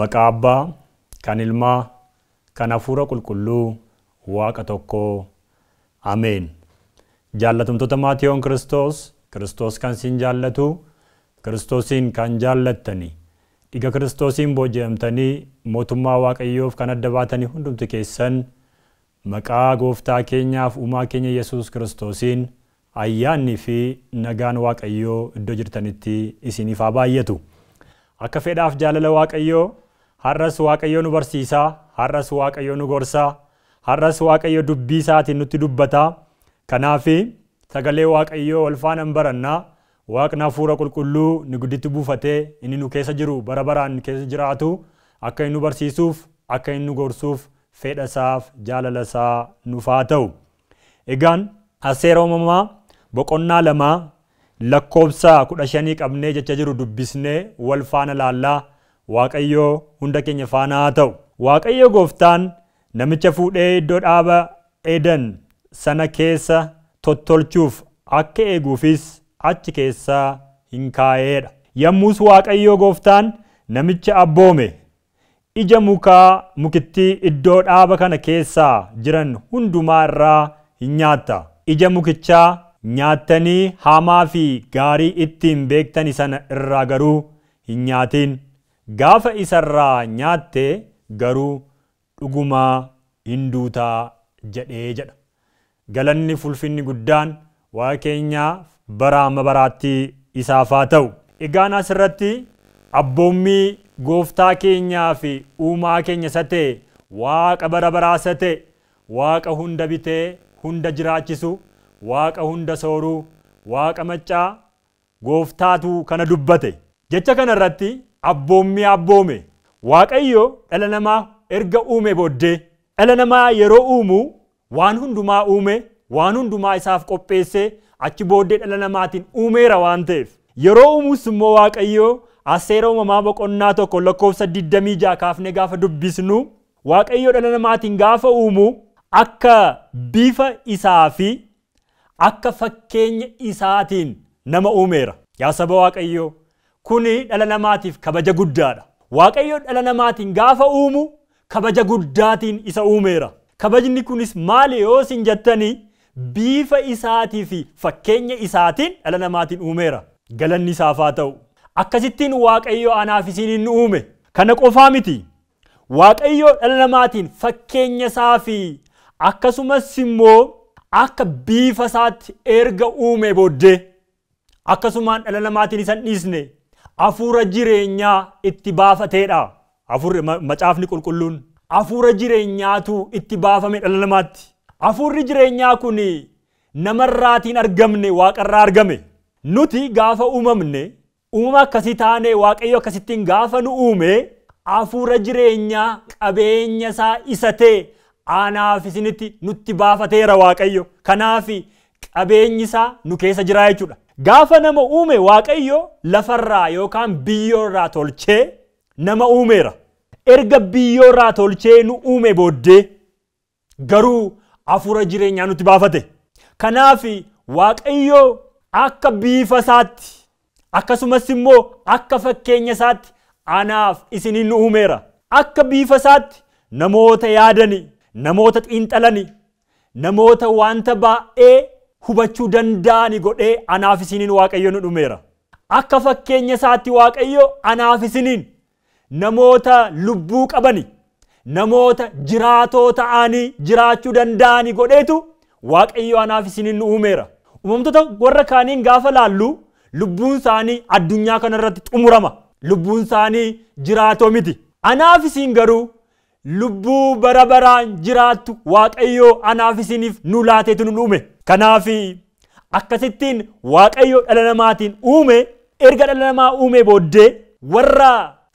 maqaa Abbaa, kan Ilmaa, kan Hafuura Qulqulluu, Waaqa tokkoo. Ameen. Jaallatamtoota maatiyoon Kiristoos, Kiristoos kan siin jaallatu, Kiristoosiin kan jaallattani, dhiga Kiristoosiin booji'amtanii mootummaa Waaqayyoof kan adda baatanii hundumti keessan maqaa Gooftaa keenyaaf Uumaa keenya Yesuus Kiristoosiin ayyaannii fi nagaan Waaqayyoo iddoo jirtanitti isiniif haa baay'atu. Akka fedhaaf jaalala Waaqayyoo har'as waaqayyo nu barsiisaa har'as waaqayyo nu gorsaa har'as waaqayyo dubbii isaatiin nutti dubbataa kanaaf sagalee waaqayyoo ol faanaan barannaa waaqna hafuura qulqulluu nu gudditti buufatee inni nu keessa jiru bara baraan keessa jiraatu akka inni nu barsiisuuf akka inni nu gorsuuf fedha isaaf jaalala isaa nuufaa ta'u. Egaan aseera uumamaa boqonnaa lamaa lakkoobsaa kudha shanii qabnee jecha jiru dubbisnee wal faana laallaa. waaqayyoo hunda keenya faanaa haa ta'u. Waaqayyo gooftaan namicha fuudhee iddoo dhaaba edan sana keessa tottolchuuf akka eeguufis achi keessaa hin kaa'eedha. Yommus waaqayyo gooftaan namicha abboome ija mukaa mukittii iddoo dhaaba kana keessaa jiran hundumaa irraa hin nyaatta. Ija mukichaa nyaattanii hamaa fi gaarii ittiin beektani sana irraa garuu hin nyaatiin. gaafa isarraa nyaatte garuu dhugumaa hinduutaa jedhee jedha. Galanni fulfinni guddaan waa keenyaa bara amma baraatti isaafaa ta'u. Egaan asirratti abboommii gooftaa keenyaa fi uumaa keenya isa waaqa bara baraa isa waaqa hunda bitee hunda jiraachisu waaqa hunda sooruu waaqa maccaa gooftaatu kana dubbate. Jecha kanarratti Abboommii abboome waaqayyo dhala namaa erga uume booddee dhala namaa yeroo uumu waan hundumaa uume waan hundumaa isaaf qopheessee achi booddee dhala namaatiin uumeera waan ta'eef yeroo uumus immoo waaqayyo aseera uumamaa boqonnaa tokko lakkoofsa 26 kaafne gaafa dubbisnu waaqayyo dhala namaatiin gaafa uumu akka bifa isaa fi akka fakkeenya isaatiin nama uumeera yaa saba waaqayyoo kuni dhala namaatiif kabaja guddaadha. Waaqayyoo dhala namaatiin gaafa uumu kabaja guddaatiin isa uumeera. Kabajni kunis maali yoo isin jettanii biifa isaatii fi fakkeenya isaatiin dhala namaatiin uumeera. Galanni isaaf haa ta'u. Akkasittiin waaqayyoo anaaf isin inni uume. Kana qofaa miti. Waaqayyoo dhala namaatiin fakkeenya isaa fi akkasumas immoo akka biifa isaatti erga uume booddee akkasumaan dhala namaatiin isan dhiisne afuura jireenyaa itti baafateedha. Hafuurri macaafni qulqulluun afuura jireenyaatu itti baafame dhala namaatti. Afuurri jireenyaa kun namarraatiin argamne waaqarraa argame. Nuti gaafa uumamne uumama akkasii taane waaqayyo akkasittiin gaafa nu uume afuura jireenyaa qabeenya isaa isa ta'e aanaaf isinitti nutti baafateera waaqayyo. Kanaaf qabeenyisaa isaa nu keessa jira jechuudha. Gaafa nama uume Waaqayyo lafarraa yookaan irraa tolchee nama uumeera. Erga irraa tolchee nu uume booddee garuu hafuura jireenyaa nutti baafate. Kanaaf Waaqayyo akka biifa isaatti akkasumas immoo akka fakkeenya isaatti anaaf isiniin nu uumeera. Akka biifa isaatti namoota yaadani, namoota xiinxalani, namoota wanta baay'ee hubachuu danda'ani godhee anaaf isiniin waaqayyo nu dhumeera. Akka fakkeenya isaatti waaqayyo anaaf isiniin namoota lubbuu qabani namoota jiraatoo ta'anii jiraachuu danda'ani godheetu waaqayyo anaaf isiniin nu uumeera. Uumamtoota warra kaaniin gaafa laallu lubbuun isaanii addunyaa kanarratti xumurama. Lubbuun isaanii jiraatoo miti. Anaaf isiin garuu lubbuu bara baraan jiraattu waaqayyoo anaaf isiniif nu laateetu nu uume. Kanaaf akkasittiin waaqayyo dhala namaatiin uume erga dhala namaa uume booddee warra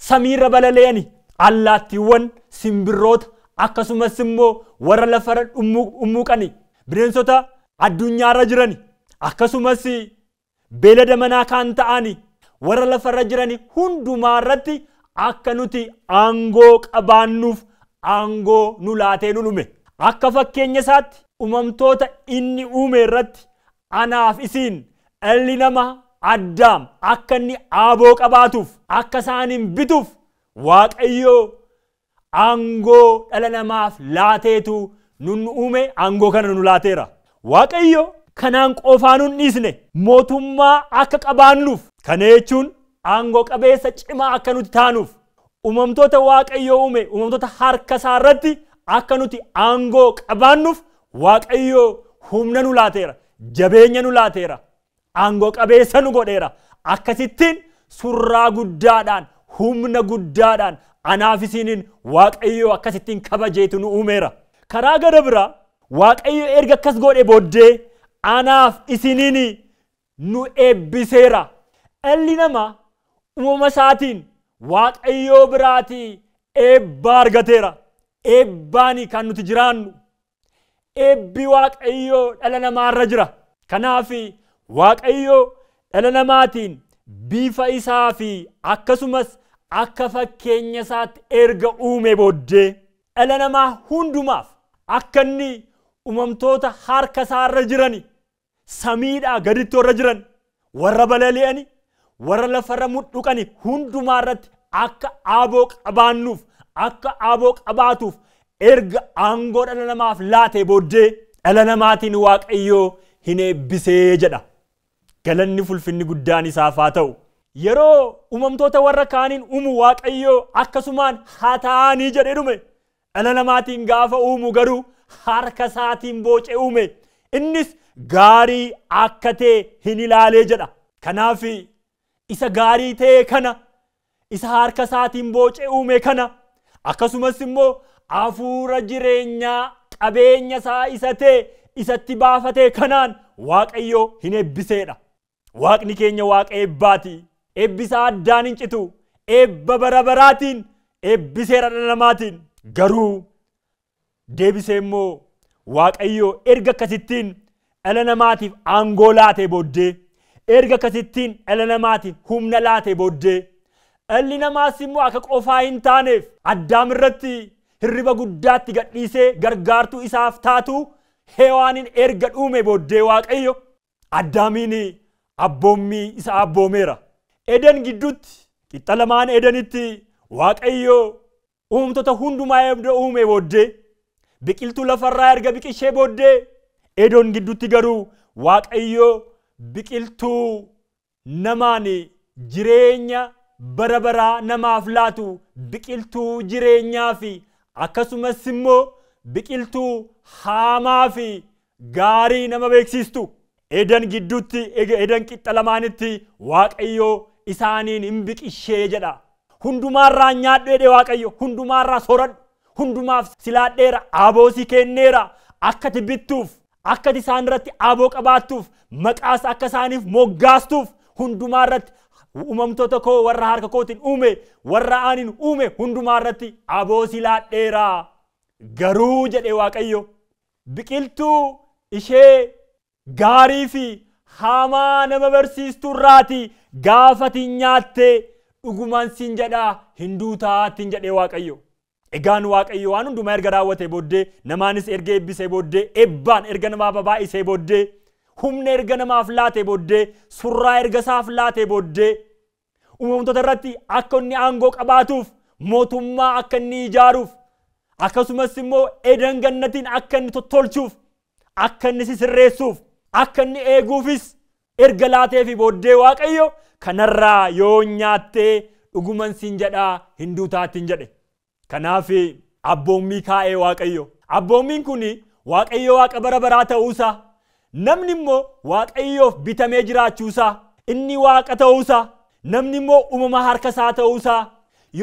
samiirra balali'ani allaattiiwwan simbirroota akkasumas immoo warra lafarra dhummuuqani bineensota addunyaarra jiran akkasumas beelada manaa kan taan warra lafarra jiran hundumaa irratti akka nuti aangoo qabaannuuf aangoo nu laatee nu dhume akka fakkeenya isaatti uumamtoota inni uume irratti anaaf isiin dhalli namaa addaam akka inni aaboo qabaatuuf akka isaaniin bituuf waaqayyoo aangoo dhala namaaf laateetu nun uume aangoo kana nu laateera waaqayyo kanaan qofaa nun dhisne mootummaa akka qabaannuuf kana jechuun aangoo qabeessa cimaa akka nuti taanuuf uumamtoota waaqayyoo uume uumamtoota harka isaa irratti akka nuti aangoo qabaannuuf waaqayyoo humna nu laateera jabeenya nu laateera aangoo qabeessa nu godheera akkasittiin surraa guddaadhaan humna guddaadhaan anaaf isiniin waaqayyoo akkasittiin kabajeetu nu uumeera karaa gara biraa waaqayyo erga akkas godhe booddee anaaf isiniin nu eebbiseera dhalli namaa uumama isaatiin waaqayyoo biraatii eebbaa argateera. Eebbaanii kan nuti jiraannu. Eebbi waaqayyoo dhala namaarra jira. Kanaaf waaqayyoo dhala namaatiin bifa isaa fi akkasumas akka fakkeenya isaatti erga uume booddee dhala namaa hundumaaf akka inni uumamtoota harka isaarra jiran samiidhaa gaditti warra jiran warra balali'anii warra lafarra mudhuqan hundumaa irratti akka aaboo qabaannuuf akka aaboo qabaatuuf erga aangoo dhala namaaf laatee booddee dhala namaatiin waaqayyoo hin eebbisee jedha. Galanni fulfinni guddaan isaaf haa ta'u. Yeroo uumamtoota warra kaaniin uumu waaqayyoo akkasumaan haa ta'anii jedhe dhume dhala namaatiin gaafa uumu garuu harka isaatiin boocee uume innis gaarii akka ta'e hin ilaalee jedha. Kanaaf isa gaarii ta'e kana isa harka isaatiin boce uume kana akkasumas immoo hafuura jireenyaa qabeenya isaa isa ta'e isatti baafatee kanaan waaqayyo hin eebbiseedha. Waaqni keenya waaqa eebbaati. Eebbisaa addaan hin citu. Eebba bara eebbiseera dhala namaatiin. Garuu deebisee immoo waaqayyo erga akkasittiin dhala namaatiif aangoo laatee booddee erga kasittiin dhala namaatiif humna laate booddee dhalli namaas immoo akka qofaa hin taaneef addaam irratti hirriba guddaatti gadhiisee gargaartuu isaaf taatu heewaanin erga dhuume booddee waaqayyo addaamiin abboommii isa abboomeera. Eden gidduutti qixa lamaan edenitti waaqayyo uumtota hundumaa erga uume booddee biqiltuu lafarraa erga biqishee booddee edon gidduutti garuu waaqayyo biqiltuu namaan jireenya bara baraa namaaf laatu biqiltuu jireenyaa fi akkasumas immoo biqiltuu haamaa fi gaarii nama beeksistu edan gidduutti edan qixxa lamaanitti waaqayyo isaaniin hin biqishee jedha. Hundumaarraa nyaadheedhe waaqayyo hundumaarraa soradhu hundumaaf silaadheera aboosii kenneera akkati bittuuf akka isaan irratti aboo qabaattuuf maqaas akka isaaniif moggaastuuf hundumaa irratti uumamtoota koo warra harka kootiin uume warra aanin uume hundumaa irratti aboo silaa dheeraa garuu jedhee waaqayyo biqiltuu ishee gaarii fi hamaa nama barsiistuu irraatii gaafatiin nyaatte dhugumaan sin jedhaa hin duutaa jedhee waaqayyo. Egaan waaqayyo waan hundumaa erga raawwatee booddee namaanis erga eebbisee booddee ebbaan erga namaa babaa'isee booddee humna erga namaaf laatee booddee surraa erga isaaf laatee booddee uumamtoota irratti akka inni aangoo qabaatuuf mootummaa akka inni ijaaruuf akkasumas immoo edan gannatiin akka inni tottolchuuf akka inni sisirreessuuf akka inni eeguufis erga laatee fi booddee waaqayyo kanarraa yoo nyaattee dhuguman siin jedhaa taatin jedhe. Kanaaf abboommii kaa'ee waaqayyo. Abboommiin kun waaqayyo waaqa bara baraa ta'uusaa namni immoo waaqayyoof bitamee jiraachuusaa inni waaqa ta'uusaa namni immoo uumama harka isaa ta'uusaa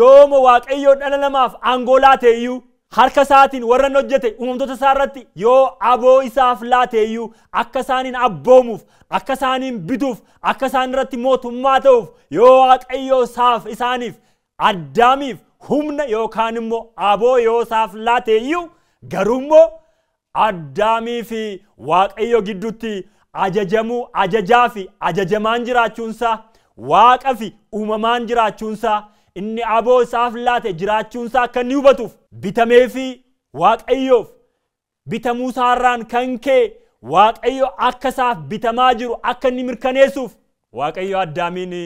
yooma waaqayyo dhala namaaf aangoo laate iyyuu harka isaatiin warra hojjete uumamtoota isaa irratti yoo aboo isaaf laate iyyuu akka isaaniin abboomuuf akka isaaniin bituuf akka isaan irratti mootummaa ta'uuf yoo waaqayyo isaaf isaaniif addaamiif humna yookaan immoo aboo yoo laate iyyuu garuu addaamii fi waaqayyo gidduutti ajajamuu ajajaa fi ajajamaan jiraachuunsaa waaqa fi uumamaan jiraachuunsaa inni aboo isaaf laate jiraachuunsaa akka inni hubatuuf bitamee fi waaqayyoof bitamuusaarraan kan kee waaqayyo akka isaaf bitamaa jiru akka inni mirkaneessuuf waaqayyo addaamiin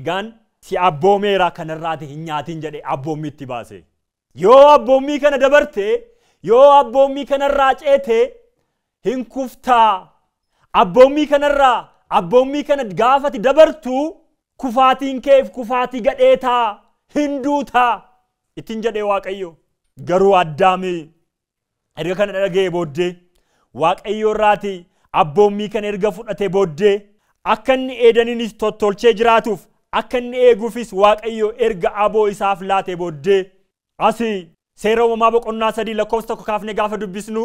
egaan si abboomeera kanarraa hin nyaatiin jedhe abboommi itti baase. Yoo abboommii kana dabarte yoo abbomii kanarraa ceete hin kuftaa abboommii kanarraa abboommii kana gaafati dabartu kufaatiin keef kufaati gadheetaa hinduutaa duutaa ittiin jedhee waaqayyo garuu addaame erga kana dhagee booddee waaqayyo irraati abboommii kana erga fudhatee booddee akka inni eedaniinis tottolchee jiraatuuf akka inni eeguufis waaqayyo erga aboo isaaf laatee booddee as seera uumamaa boqonnaa sadii lakkoofsa tokko kaafne gaafa dubbisnu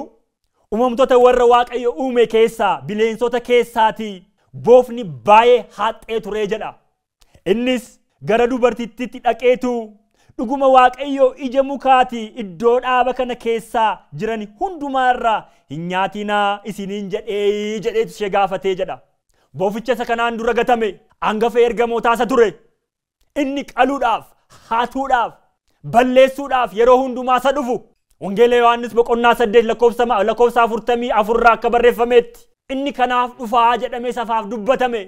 uumamtoota warra waaqayyo uume keessaa bineensota keessaati boofni baay'ee haaxxee turee jedha innis gara dubartittitti dhaqeetu dhuguma waaqayyo ija mukaati iddoo dhaaba kana keessaa jiran hundumaarraa hin nyaatinaa isiniin jedhee jedheetu ishee gaafatee jedha booficha kanaan dura gatame hangafa ergamoo taasa ture inni qaluudhaaf haatuudhaaf balleessuudhaaf yeroo hundumaa isa dhufu wangeela yohannis boqonnaa saddeet lakkoofsa lakkoofsa afurtamii afurraa akka barreeffameetti inni kanaaf dhufaa jedhamee safaaf dubbatame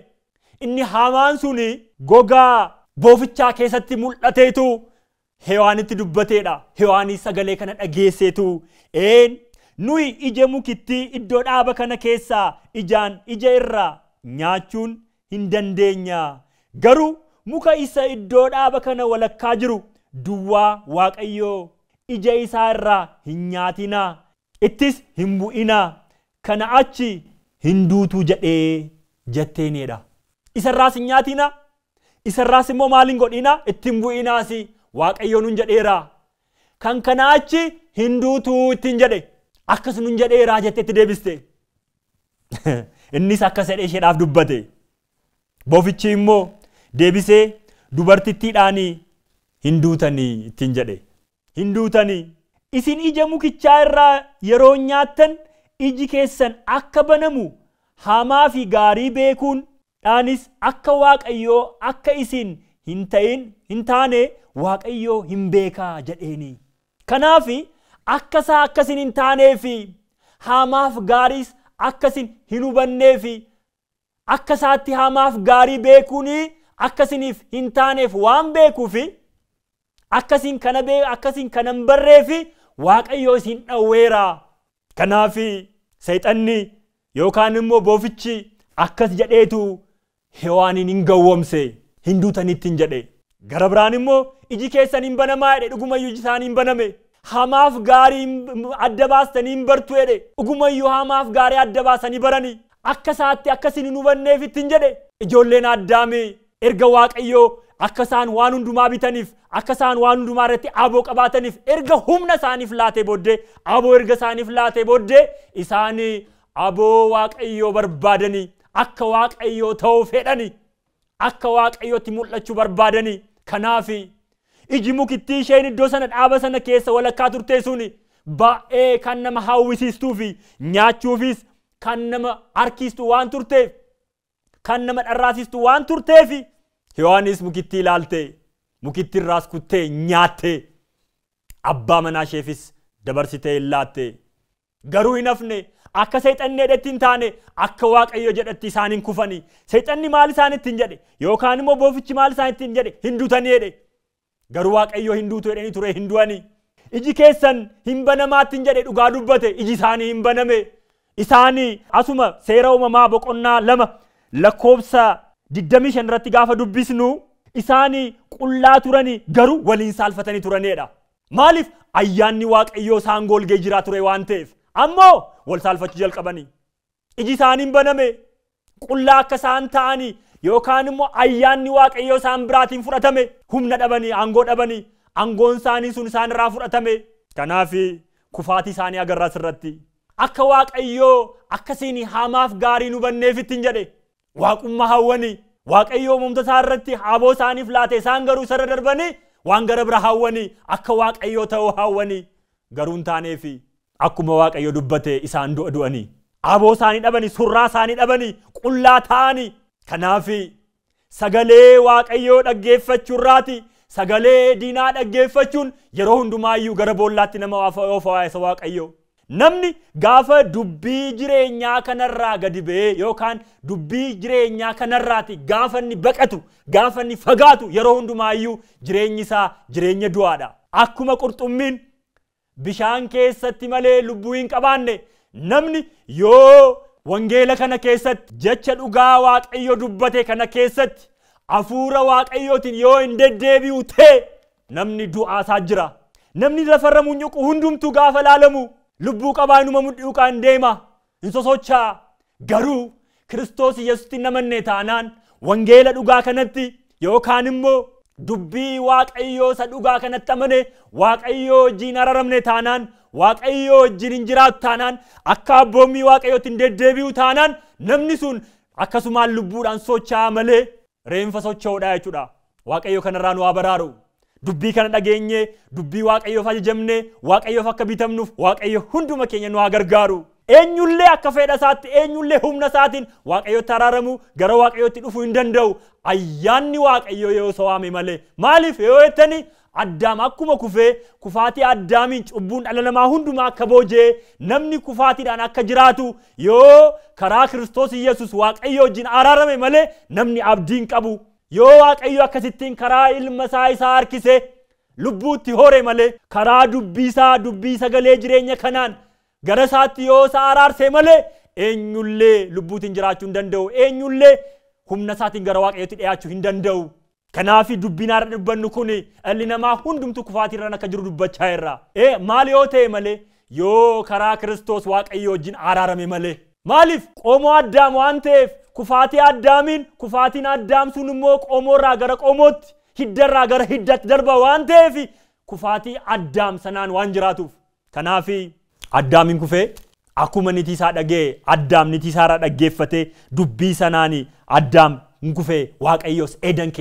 inni hamaan suni gogaa boofichaa keessatti mul'ateetu hewaanitti dubbateedha hewaanii sagalee kana dhageesseetu een nuyi ija mukitti iddoo dhaaba kana keessaa ijaan ija irraa nyaachuun hin dandeenya garuu muka isa iddoo dhaaba kana walakkaa jiru duwwaa waaqayyoo ija isaa irraa hin nyaatina ittis hin bu'ina kana achi hin duutuu jedhee jetteenidha. Isarraas hin nyaatinaa isarraas immoo maal maaliin godhinaa ittiin bu'inaas waaqayyoo nun jedheera. Kan kana achi hin duutuu ittiin jedhe akkas nun jedheera jettee itti deebiste. Innis akkas jedhee isheedhaaf dubbate. bofichi immoo deebisee dubartittiidhaanii hin duutanii ittiin jedhe hin isin ija mukichaa irraa yeroo nyaattan iji keessan akka banamu haamaa fi gaarii beekuun dhaanis akka waaqayyoo akka isin hin ta'in hinbeekaa taane waaqayyoo hin beekaa jedheeni. Kanaaf akka isaa akkasin hin taaneefi haamaaf hamaaf gaariis akkasin hin hubanneefi akka isaatti hamaaf gaarii beekuun akkasiniif hin taaneef waan beekuufi akkasiin kana akkasiin kana barreefi waaqayyo isin dhawweera. Kanaaf immoo akkas biraan immoo iji keessan Hamaaf gaarii adda bartu akka isaatti akkasiin hin hubanneef ittiin jedhe ijoolleen addaamee erga waaqayyoo akka isaan waan hundumaa bitaniif akka isaan waan hundumaa irratti aboo qabaataniif erga humna isaaniif laate booddee aboo erga isaaniif laate booddee isaan aboo waaqayyoo barbaadani akka waaqayyoo ta'uu fedhanii akka waaqayyootti mul'achuu barbaadani. kanaaf iji mukittii isheen iddoo sana dhaaba sana keessa walakkaa turtee sun baay'ee kan nama hawwisiistuu fi nyaachuufis kan nama harkistu waan turteef kan nama dharraasistu waan turteef Yohaannis mukitti ilaalte mukitti irraas kuttee nyaatte abbaa manaa isheefis dabarsitee illaatte garuu hin hafne akka seexannee dheetti hin taane akka waaqayyo jedhatti isaaniin kufanii seexanni maal isaanitti hin jedhe yookaan immoo boofichi maal isaanitti hin jedhe hin dutanii jedhe garuu waaqayyo hin duutu jedhanii ture hin du'anii iji keessan hin banamaatti hin jedhe dhugaa dubbate iji isaanii hin baname isaanii asuma seera uumamaa boqonnaa lama lakkoobsa digdamii shan irratti gaafa dubbisnu isaanii qullaa turanii garuu waliin saalfatanii turanidha. Maaliif ayyaanni waaqayyoo isaan golgee jiraa ture waan ta'eef ammoo wal saalfachuu jalqabanii iji isaaniin baname qullaa akka isaan ta'anii yookaan immoo ayyaanni waaqayyoo isaan biraatiin fudhatame humna dhabanii aangoo dhabanii aangoon isaanii sun isaan irraa fudhatame kanaaf kufaatii isaanii agarra asirratti. akka waaqayyoo akkasiin hamaaf gaariin nu banneefittin jedhe waaqummaa hawwani waaqayyoo mumtasaa irratti haaboo isaaniif laate isaan garuu sarara darbanii waan gara bira hawwani akka waaqayyoo ta'uu hawwani garuu hin taaneefi akkuma waaqayyo dubbate isaan du'anii aboo isaanii dhabanii surraa isaanii dhabanii qullaa ta'anii kanaafi sagalee waaqayyoo dhaggeeffachuurraati sagalee diinaa dhaggeeffachuun yeroo hundumaa iyyuu gara boollaatti nama oofa waa'isa waaqayyoo. Namni gaafa dubbii jireenyaa kanarraa gadi ba'ee yookaan dubbii jireenyaa kanarraati gaafa baqatu gaafa fagaatu yeroo hundumaayyuu jireenyi isaa jireenya du'aadha. Akkuma qurxummiin bishaan keessatti malee lubbuu hin qabaanne namni yoo wangeela kana keessatti jecha dhugaa waaqayyo dubbate kana keessatti hafuura waaqayyootiin yoo hin deddeebi'u ta'e namni du'aasaa jira. Namni lafarra munyuqu gaafa laalamu. lubbuu qabaa inuma mudhiuqaan deema hin sosocha garuu kiristoos yesusitti hin amanne taanaan wangeela dhugaa kanatti yookaan immoo dubbii waaqayyoo isa dhugaa kanatti amane waaqayyoo wajjin araramne taanaan waaqayyoo wajjin hin jiraatu taanaan akka abboommii waaqayyootti hin deddeebi'u taanaan namni sun akkasumaan lubbuudhaan socho'aa malee reenfa socho'uudha jechuudha waaqayyo kanarraa nu haa baraaru. dubbii kana dhageenye dubbii waaqayyoof ajajamne waaqayyoof akka bitamnuuf waaqayyo hunduma keenya nu haa gargaaru eenyullee akka fedha isaatti eenyullee humna isaatiin waaqayyootti araaramu gara waaqayyootti dhufuu hin danda'u ayyaanni waaqayyoo yoo sowaame malee maaliif yoo jettani addaam akkuma kufee kufaatii addaamiin cubbuun dhala namaa hundumaa akka boojee namni kufaatiidhaan akka jiraatu yoo karaa kiristoos yesus waaqayyo wajjin araarame malee namni abdiin qabu yoo waaqayyo akkasittiin karaa ilmasaa isaa harkise lubbuutti hore malee karaa dubbiisaa dubbii sagalee jireenya kanaan gara isaatti yoo isaa araarsee malee eenyullee lubbuutiin jiraachuu hin danda'u eenyullee humna isaatiin gara waaqayyootti dhiyaachuu hin danda'u. Kanaaf dubbiin haara dubbannu kun dhalli namaa hundumtu kufaatii irraan akka jiru dubbachaa irra. Ee maal yoo ta'e malee yoo karaa kiristoos waaqayyo wajjin araarame malee. Maaliif qomoo addaam waan ta'eef kufaatii addaamiin kufaatiin sun immoo qomoorraa gara qomootti hiddarraa gara hiddatti darba waan ta'eef kufaatii addaam sanaan waan jiraatuuf kanaaf addaamiin kufee akkuma nitiisaa dhagee addaam irra dhaggeeffatee dubbii sanaan addaam gufee waaqayyoos eedan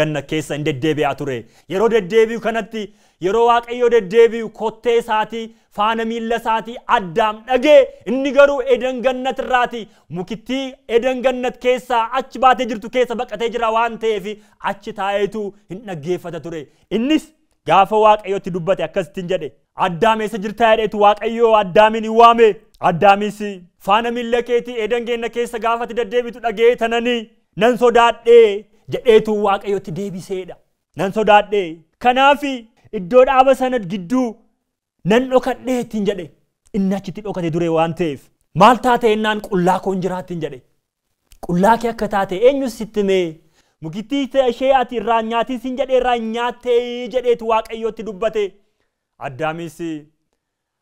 ganna keessa hin deddeebi'aa ture yeroo deddeebi'u kanatti yeroo waaqayyoo deddeebi'u kottee isaatii faana miilla isaatii addaam dhagee inni garuu eedan gannat irraati mukittii eedan gannat keessaa achi baatee jirtu keessa baqatee jira waan ta'eef achi taa'eetu hin dhaggeeffata ture innis gaafa waaqayyootti dubbate akkasittiin jedhe addaam eessa jirtaa jedheetu waaqayyoo addaamin hin waame addaamis faana miilla keetii eedan geenna keessa gaafatti deddeebitu dhagee tananii nan sodaadhee jedheetu waaqayyotti deebiseedha. Nan sodaadhee kanaaf iddoo dhaaba sana gidduu nan dhokadhee ittiin jedhe inni achitti dhokate ture waan ta'eef maal taatee innaan qullaa koon jiraattiin jedhe qullaa akka taate eenyu mee mukittii ati irraa nyaatii siin jedhee irraa nyaattee jedheetu waaqayyootti dubbate addaamis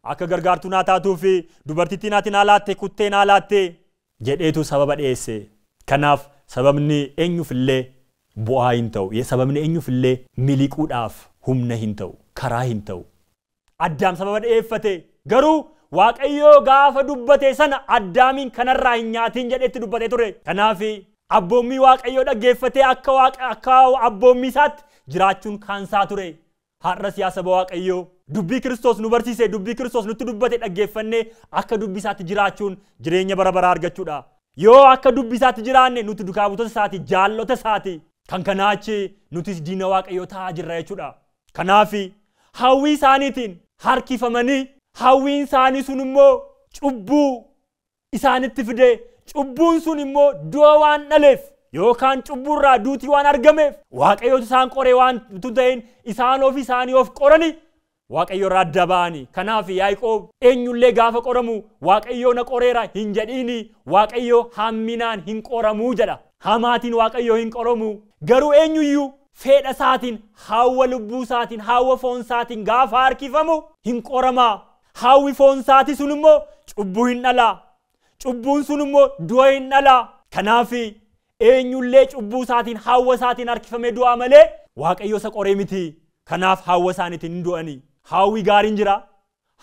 akka gargaartuu naa taatuu fi dubartittiin ati naa laatte kuttee naa laatte jedheetu sababa dhiyeesse kanaaf sababni eenyufillee bu'aa hin ta'u sababni eenyufillee miliquudhaaf humna hin ta'u karaa hin ta'u addaam sababa dhi'eeffate garuu waaqayyoo gaafa dubbate sana addaamiin kanarraa hin nyaatiin jedhetti dubbate ture kanaaf abboommii waaqayyoo dhaggeeffatee akka akka abboommii isaatti jiraachuun kaansaa ture Har'a yaa saba waaqayyoo dubbii kiristoos nu barsiise dubbii kiristoos nutti dubbate dhaggeeffannee akka dubbii isaatti jiraachuun jireenya bara baraa argachuudha. yoo akka dubbisaatti jiraanne nuti dukaabutota isaati jaallota isaati kan kanaachi nutis diina waaqayyoo ta'aa jirra jechuudha. Kanaaf hawwii isaaniitiin harkifamanii hawwiin isaanii sun immoo cubbuu isaanitti fide cubbuun sun immoo du'a waan dhaleef yookaan irraa duutii waan argameef waaqayyoota isaan qoree waan tain isaan ofii isaanii of qoranii waaqayyo irraa adda ba'anii kanaaf yaa'ikoob eenyullee gaafa qoramu waaqayyo na qoreera hin jedhiini waaqayyo hamminaan hin qoramuu jedha hamaatiin waaqayyo hin qoramu garuu eenyuyyuu fedha isaatiin hawa lubbuu isaatiin hawwa foon isaatiin gaafa harkifamu hin qoramaa haawi foon isaati sun immoo cubbuu hin dhalaa cubbuun sun immoo du'a hin dhalaa kanaaf eenyullee cubbuu isaatiin hawwa isaatiin harkifamee du'aa malee waaqayyo isa qoree miti kanaaf hin du'anii hawwi gaariin jira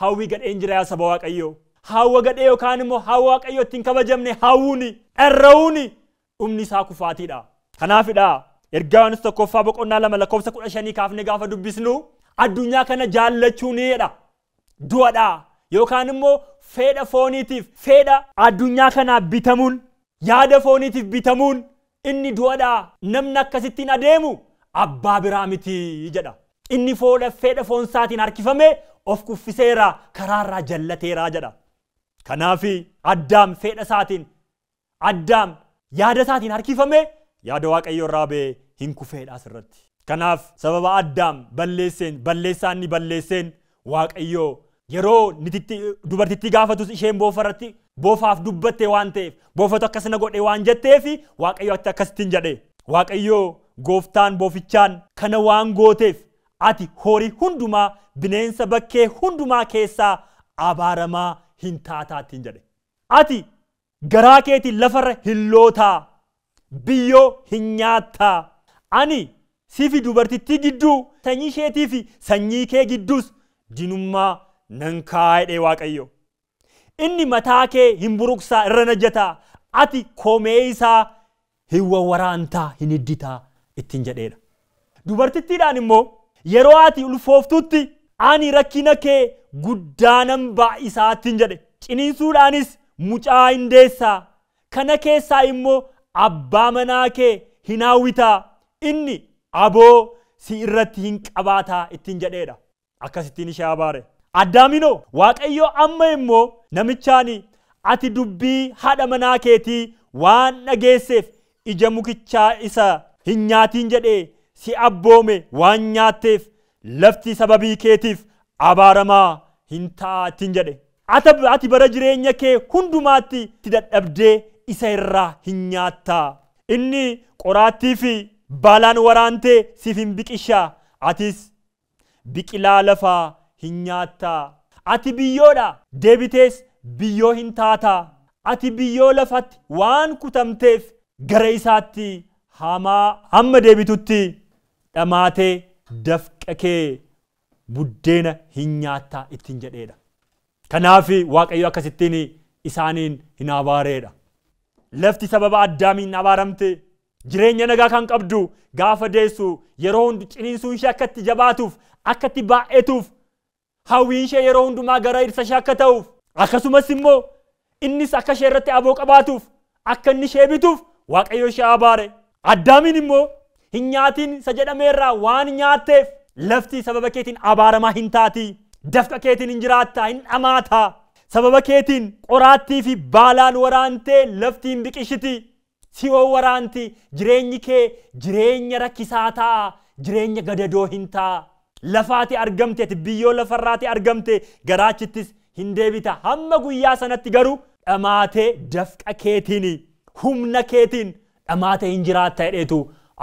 hawwi gadheen jira yaa saba waaqayyoo hawwa gadhee yookaan immoo hawwa waaqayyoo ittiin kabajamne hawwuuni dharra'uuni dhumni isaa kufaatiidha kanaafidha ergaa yohanis tokkoffaa boqonnaa lama lakkoofsa kudha shanii kaafne gaafa dubbisnu addunyaa kana jaallachuunidha du'adha yookaan immoo fedha fooniitiif fedha addunyaa kanaa bitamuun yaada fooniitiif bitamuun inni du'adha namni akkasittiin adeemu abbaa biraa miti jedha inni fedha foon dhafoonsaatiin harkifame of kuffiseera karaarraa jallateera jedha. Kanaafi addaam fedha isaatiin addaam yaada isaatiin harkifame yaada waaqayyoo irraa bee hin kufeedha asirratti. Kanaaf sababa addaam balleesseen balleessaan ni balleesseen waaqayyoo yeroo dubartitti dubartittii gaafatus isheen boofarratti boofaaf dubbatte waan ta'eef boofatu akkas na godhe waan jetteefi waaqayyo akkasittiin jedhe waaqayyoo gooftaan boofichaan kana waan gooteef ati horii hundumaa bineensa bakkee hundumaa keessaa abaaramaa hin taataattiin jedhe. Ati garaa keetii lafarra hin lootaa biyyoo hin nyaattaa ani sifi dubartittii gidduu sanyii isheetii fi sanyii kee gidduus dinummaa nan kaa'edhe waaqayyo. Inni mataa kee hin buruksaa irra najjataa ati komee isaa hin wawaraantaa hin hidditaa ittiin jedheedha. Dubartittiidhaan immoo yeroo ati ulfooftutti ani rakkina kee guddaanan baay'isaattiin jedhe ciniinsuudhaanis mucaa hin deessaa kana keessaa immoo abbaa manaa kee hin hawwitaa inni aboo si irratti hin qabaataa ittiin jedheedha akkasittiin ishee abaare minoo waaqayyo amma immoo namichaan ati dubbii haadha manaa keetii waan dhageesseef ija mukichaa isa hin nyaatiin jedhee si abboome waan nyaatteef lafti sababii keetiif abaaramaa hin taatin jedhe. Ati bara jireenya kee hundumaatti itti dadhabdee isa irraa hin nyaattaa. Inni qoraattii fi baalaan waraantee siif hin biqishaa. Atis biqilaa lafaa hin nyaattaa. Ati biyyoodha deebitees biyyoo hin taataa. Ati biyyoo lafatti waan kutamteef gara isaatti hamma deebitutti dhamaatee dafqa kee buddeena hin nyaattaa ittiin jedheedha. Kanaaf Waaqayyo akkasittiin isaaniin hin abaareedha. Lafti sababa addaamiin abaaramte jireenya nagaa kan qabdu gaafa deessu yeroo hundi ciniinsuu ishee akka itti jabaatuuf akka itti ishee yeroo hundumaa gara ibsa ishee akka ta'uuf akkasumas immoo innis akka ishee irratti aboo qabaatuuf akka inni ishee bituuf waaqayyo ishee abaare. addaamin immoo hin nyaatiin isa jedhameerraa waan nyaatteef lafti sababa keetiin abaaramaa hin taati. Dafqa keetiin hin jiraatta, hin Sababa keetiin qoraattii fi baalaan waraantee lafti hin biqishiti. Si'oo waraanti jireenyi kee jireenya rakkisaa ta'a, jireenya gadadoo hin ta'a. Lafaati argamte, biyyoo lafarraati argamte, garaachittis hin Hamma guyyaa sanatti garuu dhamaatee dafqa keetiin humna keetiin dhamaatee hin jiraatta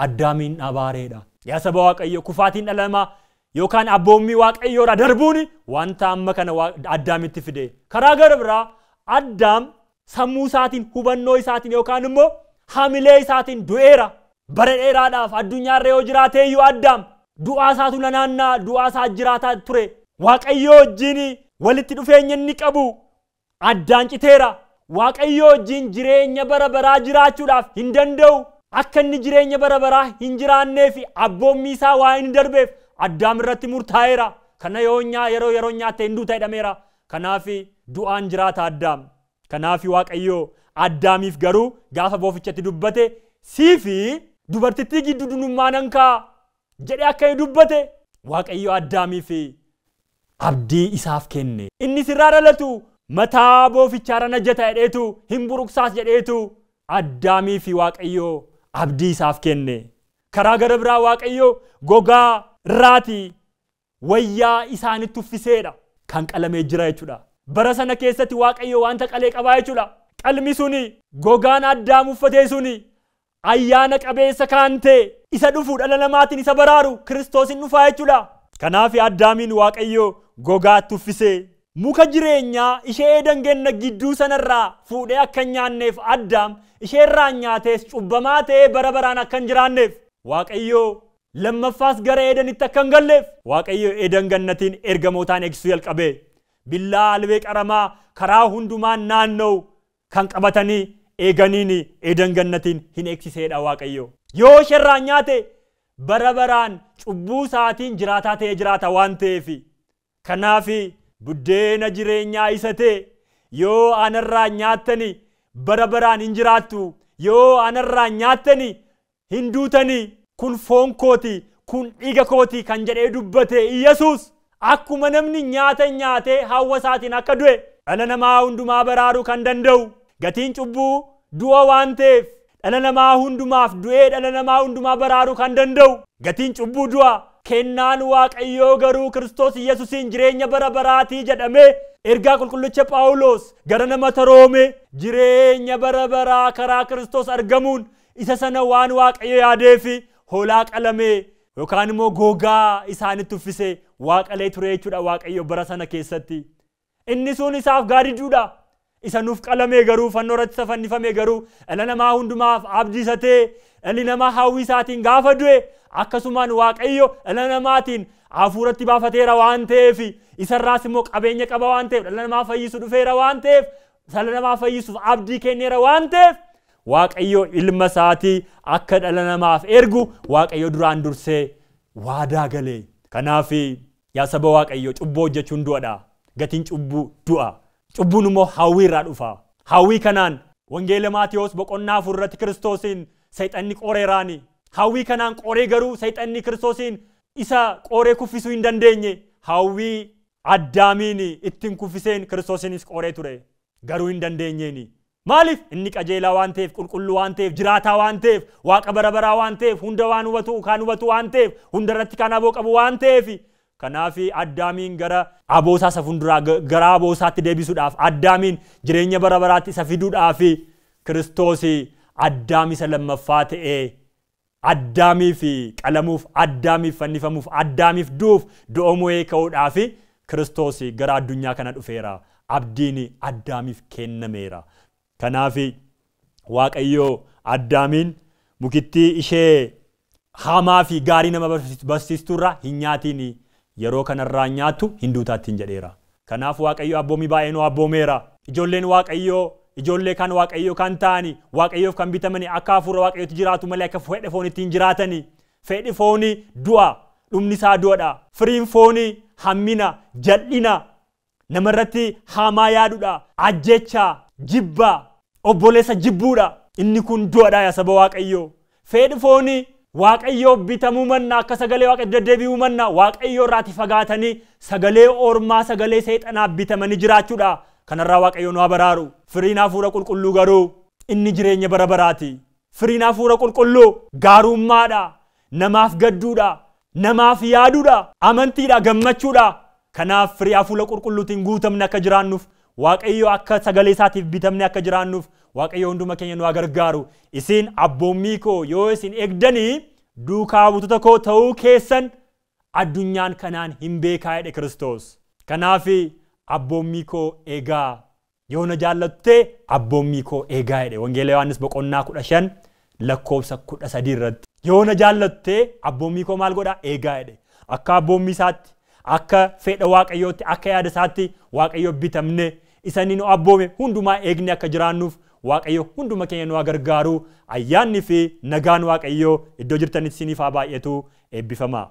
addaamiin abaareedha yaasaba waaqayyo kufaatiin dhala namaa yookaan abboommii waaqayyoodha darbuun wanta amma kana addaamitti fide karaa gara biraa addaam sammuu isaatiin hubannoo isaatiin yookaan immoo hamilee isaatiin du'eera bara dheeraadhaaf addunyaarra yoo jiraateeyyuu addaam du'aa isaatu lanaannaa du'aa isaa jiraataa ture waaqayyo wajjiin walitti dhufeenya inni qabu addaan citeera waaqayyo wajjiin jireenya bara baraa jiraachuudhaaf hin danda'u akka inni jireenya bara baraa hin jiraannee fi abboommi isaa waa hin darbeef addaam irratti murtaa'eera kana yoo nyaa yeroo yeroo nyaatte hin duuta jedhameera kanaaf du'aan jiraata addaam kanaaf waaqayyoo addaamiif garuu gaafa boofichatti dubbate sii fi dubartittii gidduu dunummaanan kaa jedhe akka hin dubbate waaqayyo addaamiif abdii isaaf kenne inni sirraa dhalatu mataa boofichaarra najjata jedheetu hin buruqsaas jedheetu addaamii fi waaqayyoo abdii isaaf kenne karaa gara biraa waaqayyo gogaa irraati wayyaa isaanitti uffiseedha kan qalamee jira jechuudha. Bara sana keessatti waaqayyo wanta qalee qabaa jechuudha. Qalmi suni gogaan addaam uffatee suni ayyaana qabeessa kaantee isa dhufu dhala namaatiin isa baraaru kiristoosiin dhufaa jechuudha. Kanaaf addaamiin waaqayyo gogaatti uffisee muka jireenyaa ishee eedan genna gidduu sanarraa fuudhee akka hin nyaanneef addaam isheerraan nyaatees cubbamaa ta'ee bara baraan akkan jiraanneef waaqayyoo lammaffaas gara eedanitti akkan galleef waaqayyoo eedan gannatiin eksisu eegsisuu jalqabee billaa albee qaramaa karaa hundumaan naannoo kan qabatanii eeganiin eedan gannatiin hin eegsiseedha waaqayyo yoo isheerraan nyaate bara baraan cubbuu isaatiin jiraataa ta'ee jiraata waan ta'eef kanaafi buddeena jireenyaa isa ta'e yoo anarraa nyaattanii bara baraan hin jiraattu yoo anarraa nyaattani hin duutani kun foon kooti kun dhiga kooti kan jedhee dubbate yesus akkuma namni nyaata nyaatee hawwa isaatiin akka du'e dhala namaa hundumaa baraaruu kan danda'u gatiin cubbuu du'a waan ta'eef dhala namaa hundumaaf du'ee dhala namaa hundumaa baraaruu kan danda'u gatiin cubbuu du'a kennaan waaqayyoo garuu kiristoos yesusiin jireenya bara baraatii jedhamee ergaa qulqullicha paawuloos gara nama taroome jireenya bara baraa karaa kiristoos argamuun isa sana waan waaqayyo yaadeefi hoolaa qalamee yookaan immoo gogaa isaanitti uffisee waaqalee ture jechuudha waaqayyo bara sana keessatti. Inni sun isaaf gaarijuudha. Isa nuuf qalamee garuu fannoo irratti fannifamee garuu dhala namaa hundumaaf abdiisatee dhalli namaa hawwi isaatiin gaafa du'e akkasumaan waaqayyo dhala namaatiin hafuuratti baafateera waan isa isarraas immoo qabeenya qaba waan dhala namaa fayyisu dhufeera waan ta'eef fayyisuuf abdii kenneera waan ta'eef waaqayyo ilma isaatii akka dhala namaaf ergu waaqayyo duraan dursee waadaa galee kanaaf yaa saba waaqayyo cubbuu hojjechuun du'adha gatiin cubbuu du'a cubbuun immoo hawwii irraa dhufa hawwii kanaan wangeela maatiyoos boqonnaa afur irratti kiristoosiin sayxanni qoreeraani hawwii kanaan qoree garuu sayxanni kiristoosiin isa qoree kuffisuu hin dandeenye hawwii addaamiin ittiin kuffiseen kiristoosinis qoree ture garuu hin dandeenyeeni. Maaliif inni qajeelaa waan ta'eef qulqulluu waan ta'eef jiraataa waan ta'eef waaqa barabaraa waan ta'eef hunda waan hubatu waan ta'eef hunda irratti kan aboo qabu waan ta'eef kanaaf addaamiin gara aboosaa isa funduraa gara aboosaatti deebisuudhaaf addaamiin jireenya barabaraatti isa fiduudhaaf kiristoosii addaam isa lammaffaa ta'ee addaamiif qalamuuf addaamiif fannifamuuf addaamiif du'uuf du'omu'ee ka'uudhaaf kiristoos gara addunyaa kana dhufeera abdiin addaamiif kennameera kanaaf waaqayyo addaamiin mukittii ishee hamaa fi gaarii nama barsiisturraa hin nyaatiin yeroo kanarraa nyaattu hinduutaattiin jedheera kanaaf waaqayyo abboomi baay'een abboomeera ijoolleen waaqayyoo ijoollee kan waaqayyo kan ta'ani waaqayyoof kan bitamani akka hafuura waaqayyooti jiraatu malee akka fedhe foon ittiin jiraatani fedhi foonii du'a dhumni isaa du'adha firiin foonii hammina jal'ina namarratti haamaa yaadudha ajjecha jibba obboleessa jibbuudha inni kun du'adha yaa saba waaqayyo fedhi foonii waaqayyoo bitamuu manna akka sagalee waaqayyoo deddeebi'uu manna waaqayyoo irraati fagaatanii sagalee ormaa sagalee seexanaa bitamanii jiraachuudha kanarraa waaqayyoon nu abaraaru firiin hafuura qulqulluu garuu inni jireenya bara baraati firiin hafuura qulqulluu gaarummaadha namaaf gadduudha namaaf yaaduudha amantiidha gammachuudha kanaaf firii hafuura qulqulluutiin guutamne akka jiraannuuf waaqayyo akka sagalee isaatiif bitamne akka jiraannuuf waaqayyo hunduma keenya nu haa gargaaru isin abboommii koo yoo isin eegdanii duukaa butota koo ta'uu keessan addunyaan kanaan hin beekaa'edhe kiristoos kanaafi abboommiikoo eegaa yoo na jaallatte abboommiikoo eegaa jedhe wangeela Yohaannis boqonnaa kudha shan lakkoobsa kudha sadii irratti yoo na jaallatte abboommiikoo maal godhaa eegaa jedhe akka abboommi isaatti akka fedha waaqayyootti akka yaada isaatti waaqayyo bitamne isa nu abboome hundumaa eegne akka jiraannuuf waaqayyo hunduma keenya nu gargaaru ayyaanni fi nagaan waaqayyo iddoo jirtanitti siniif haa baay'atu eebbifama.